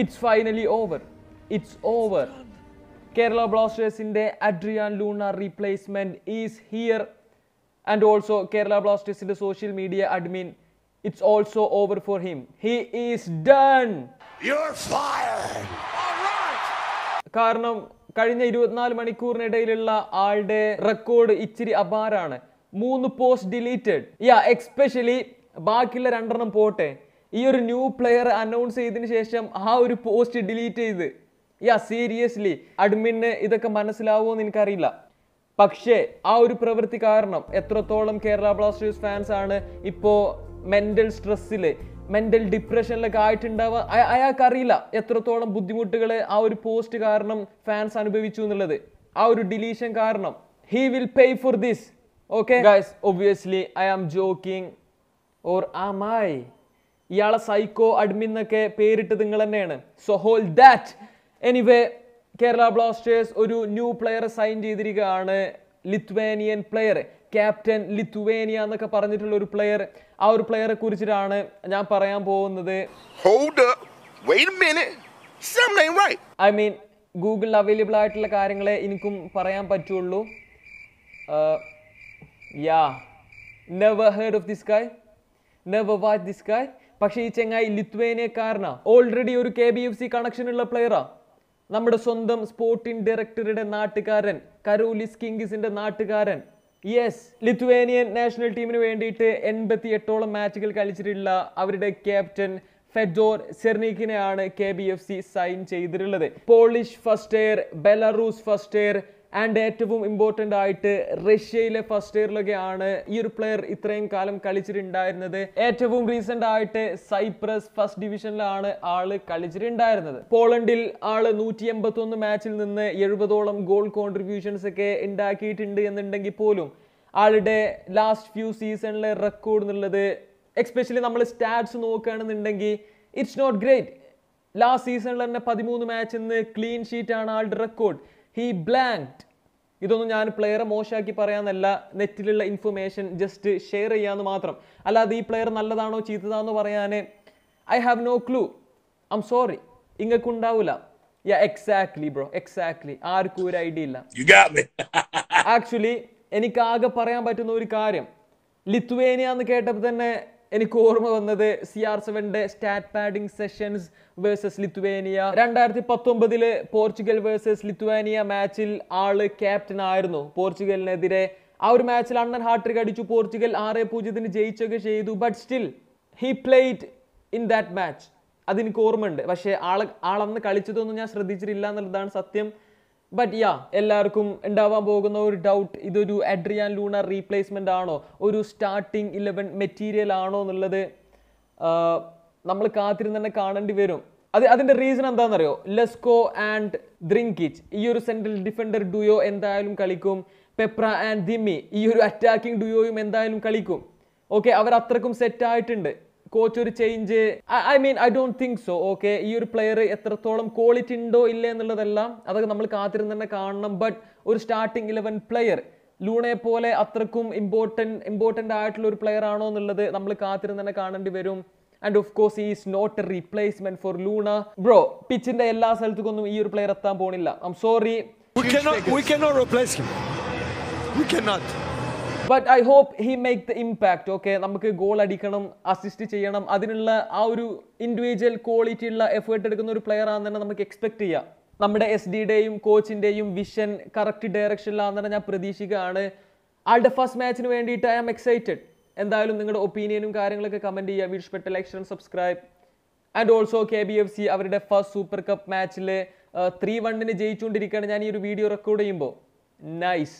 It's finally over it's over Kerala ബ്ലാസ്റ്റേഴ്സിൻ്റെ Adrian Luna replacement is here and also Kerala ബ്ലാസ്റ്റേഴ്സിൻ്റെ social media admin it's also over for him he is done കാരണം കഴിഞ്ഞ ഇരുപത്തിനാല് മണിക്കൂറിനിടയിലുള്ള ആളുടെ record ഇച്ചിരി അപാരാണ് മൂന്ന് പോസ്റ്റ് ഡിലീറ്റഡ് യാ especially ബാക്കിയുള്ള രണ്ടെണ്ണം പോട്ടെ ഈ ഒരു ന്യൂ പ്ലെയർ അനൗൺസ് ചെയ്തതിന് ശേഷം ആ ഒരു പോസ്റ്റ് ഡിലീറ്റ് ചെയ്ത് യാ സീരിയസ്ലി അഡ്മിന് ഇതൊക്കെ മനസ്സിലാവുമോ എന്ന് എനിക്കറിയില്ല പക്ഷേ ആ ഒരു പ്രവൃത്തി കാരണം എത്രത്തോളം കേരള ബ്ലാസ്റ്റേഴ്സ് ഫാൻസ് ആണ് ഇപ്പോൾ മെൻ്റൽ സ്ട്രെസ്സിൽ മെൻ്റൽ ഡിപ്രഷനിലൊക്കെ ആയിട്ടുണ്ടാവുക അയാൾക്കറിയില്ല എത്രത്തോളം ബുദ്ധിമുട്ടുകൾ ആ ഒരു പോസ്റ്റ് കാരണം ഫാൻസ് അനുഭവിച്ചു എന്നുള്ളത് ആ ഒരു ഡിലീഷൻ കാരണം he will pay for this okay guys obviously I am joking or am I ഇയാളെ സൈക്കോ അഡ്മിൻ എന്നൊക്കെ പേരിട്ട് നിങ്ങൾ തന്നെയാണ് so hold that anyway Kerala Blasters ഒരു ന്യൂ പ്ലെയറെ സൈൻ ചെയ്തിരിക്കുകയാണ് ലിത്വേനിയൻ പ്ലെയർ ക്യാപ്റ്റൻ ലിത്വേനിയ എന്നൊക്കെ പറഞ്ഞിട്ടുള്ള ഒരു പ്ലെയർ ആ ഒരു പ്ലെയറെ കുറിച്ചിട്ടാണ് ഞാൻ പറയാൻ പോകുന്നത് ഐ മീൻ ഗൂഗിളിൽ അവൈലബിൾ ആയിട്ടുള്ള കാര്യങ്ങളെ എനിക്കും പറയാൻ പറ്റുള്ളൂ yeah never heard of this guy never watch this guy പക്ഷേ ഈ ചെങ്ങായി ലിത്വേനിയക്കാരനാ ഓൾറെഡി ഒരു K B F C connection ഉള്ള പ്ലെയറാ നമ്മുടെ സ്വന്തം സ്പോർട്ടിംഗ് ഡയറക്ടറുടെ നാട്ടുകാരൻ കരോലിസ് കിങ്സിന്റെ നാട്ടുകാരൻ യെസ് ലിത്വേനിയൻ നാഷണൽ ടീമിന് വേണ്ടിയിട്ട് എൺപത്തി എട്ടോളം മാച്ചുകൾ കളിച്ചിട്ടുള്ള അവരുടെ ക്യാപ്റ്റൻ ഫെഡോർ സെർണീക്കിനെയാണ് K B F C sign ചെയ്തിട്ടുള്ളത് Polish first tier Belarus first tier and ഏറ്റവും ഇമ്പോർട്ടൻ്റ് ആയിട്ട് റഷ്യയിലെ ഫസ്റ്റ് ഇയറിലൊക്കെയാണ് ഈ ഒരു പ്ലെയർ ഇത്രയും കാലം കളിച്ചിട്ടുണ്ടായിരുന്നത് ഏറ്റവും റീസെൻ്റ് ആയിട്ട് സൈപ്രസ് ഫസ്റ്റ് ഡിവിഷനിലാണ് ആള് കളിച്ചിട്ടുണ്ടായിരുന്നത് പോളണ്ടിൽ ആള് നൂറ്റി എൺപത്തൊന്ന് മാച്ചിൽ നിന്ന് എഴുപതോളം ഗോൾ കോൺട്രിബ്യൂഷൻസ് ഒക്കെ ഉണ്ടാക്കിയിട്ടുണ്ട് എന്നുണ്ടെങ്കിൽ പോലും ആളുടെ ലാസ്റ്റ് ഫ്യൂ സീസണിലെ റെക്കോർഡ് എന്നുള്ളത് എക്സ്പെഷ്യലി നമ്മൾ സ്റ്റാറ്റ്സ് നോക്കുകയാണെന്നുണ്ടെങ്കിൽ ഇറ്റ്സ് നോട്ട് ഗ്രേറ്റ് ലാസ്റ്റ് സീസണിൽ തന്നെ പതിമൂന്ന് മാച്ചിൽ നിന്ന് ക്ലീൻ ഷീറ്റ് ആണ് ആളുടെ റെക്കോർഡ് ഹി ബ്ലാങ്ക് ഇതൊന്നും ഞാൻ പ്ലെയറെ മോശമാക്കി പറയാമെന്നല്ല നെറ്റിലുള്ള ഇൻഫർമേഷൻ ജസ്റ്റ് ഷെയർ ചെയ്യാമെന്ന് മാത്രം അല്ലാതെ ഈ പ്ലെയർ നല്ലതാണോ ചീത്തതാണെന്ന് പറയാൻ I have no clue I'm sorry ഇങ്ങക്കുണ്ടാവില്ല യാ എക്സാക്ട്ലി ബ്രോ എക്സാക്ട്ലി ആർക്കും ഒരു ഐഡിയ ഇല്ല ആക്ച്വലി എനിക്ക് ആകെ പറയാൻ പറ്റുന്ന ഒരു കാര്യം ലിത്വേനിയ എന്ന് കേട്ടപ്പോൾ തന്നെ എനിക്ക് ഓർമ്മ വന്നത് സി ആർ സെവന്റെ stat padding sessions versus Lithuania രണ്ടായിരത്തി പത്തൊമ്പതില് പോർച്ചുഗൽ വേഴ്സസ് ലിത്വാനിയ മാച്ചിൽ ആള് ക്യാപ്റ്റൻ ആയിരുന്നു പോർച്ചുഗലിനെതിരെ ആ ഒരു മാച്ചിൽ അണ്ണൻ ഹാട്രിക് അടിച്ചു പോർച്ചുഗൽ ആറ് പൂജ്യത്തിന് ജയിച്ചൊക്കെ ചെയ്തു but still he played in that match അതെനിക്ക് ഓർമ്മയുണ്ട് പക്ഷേ ആൾ ആളന്ന് കളിച്ചതൊന്നും ഞാൻ ശ്രദ്ധിച്ചിട്ടില്ല എന്നുള്ളതാണ് സത്യം ബട്ട് യാ എല്ലാവർക്കും ഉണ്ടാവാൻ പോകുന്ന ഒരു ഡൗട്ട് ഇതൊരു അഡ്രിയാൻ ലൂണ റീപ്ലേസ്മെൻ്റ് ആണോ ഒരു സ്റ്റാർട്ടിങ് ഇലവൻ മെറ്റീരിയൽ ആണോ എന്നുള്ളത് നമ്മൾ കാത്തിരുന്ന് തന്നെ കാണേണ്ടി വരും അത് അതിൻ്റെ റീസൺ എന്താണെന്നറിയോ ലെസ്കോ ആൻഡ് ദ്രിങ്കിച്ച് ഈ ഒരു സെൻട്രൽ ഡിഫൻഡർ ഡുയോ എന്തായാലും കളിക്കും പെപ്ര ആൻഡ് ദിമ്മി ഈ ഒരു അറ്റാക്കിംഗ് ഡുയോയും എന്തായാലും കളിക്കും ഓക്കെ അവർ അത്രക്കും സെറ്റായിട്ടുണ്ട് കോച്ച് ഒരു change I mean I don't think so okay ഈ ഒരു പ്ലെയർ എത്രത്തോളം ക്വാളിറ്റി ഉണ്ടോ ഇല്ല എന്നുള്ളതെല്ലാം അതൊക്കെ നമ്മൾ കാത്തിരുന്ന് തന്നെ കാണണം ബട്ട് ഒരു സ്റ്റാർട്ടിംഗ് ഇലവൻ പ്ലെയർ ലൂണയെ പോലെ അത്രക്കും ഇമ്പോർട്ടൻ്റ് ഇമ്പോർട്ടൻ്റ് ആയിട്ടുള്ള ഒരു പ്ലെയർ ആണോ എന്നുള്ളത് നമ്മൾ കാത്തിരുന്ന് തന്നെ കാണേണ്ടി വരും and of course is not a replacement for Luna bro പിച്ചിന്റെ എല്ലാ സ്ഥലത്തേക്കൊന്നും ഈ ഒരു പ്ലെയർ എത്താൻ പോണില്ല I'm sorry We cannot, we cannot replace him. We cannot. But I hope he make the impact okay നമുക്ക് ഗോൾ അടിക്കണം assist ചെയ്യണം അതിനുള്ള ആ ഒരു ഇൻഡിവിജ്വൽ ക്വാളിറ്റി ഉള്ള എഫേർട്ട് എടുക്കുന്ന ഒരു പ്ലെയർ ആണെന്ന് തന്നെ നമുക്ക് എക്സ്പെക്ട് ചെയ്യാം നമ്മുടെ എസ് ഡിയുടെയും കോച്ചിന്റെയും വിഷൻ കറക്റ്റ് ഡയറക്ഷനിലാണെന്ന് തന്നെ ഞാൻ പ്രതീക്ഷിക്കുകയാണ് ആളുടെ ഫസ്റ്റ് മാച്ചിന് വേണ്ടിയിട്ട് ഐ ആം എക്സൈറ്റഡ് എന്തായാലും നിങ്ങളുടെ ഒപ്പീനിയനും കാര്യങ്ങളൊക്കെ കമന്റ് ചെയ്യുക വിഷ് പെട്ട like share subscribe and also K B F C അവരുടെ ഫസ്റ്റ് സൂപ്പർ കപ്പ് മാച്ചിൽ ത്രീ വണ്ണിന് ജയിച്ചുകൊണ്ടിരിക്കുകയാണ് ഞാൻ ഈ ഒരു വീഡിയോ റെക്കോർഡ് ചെയ്യുമ്പോൾ നൈസ്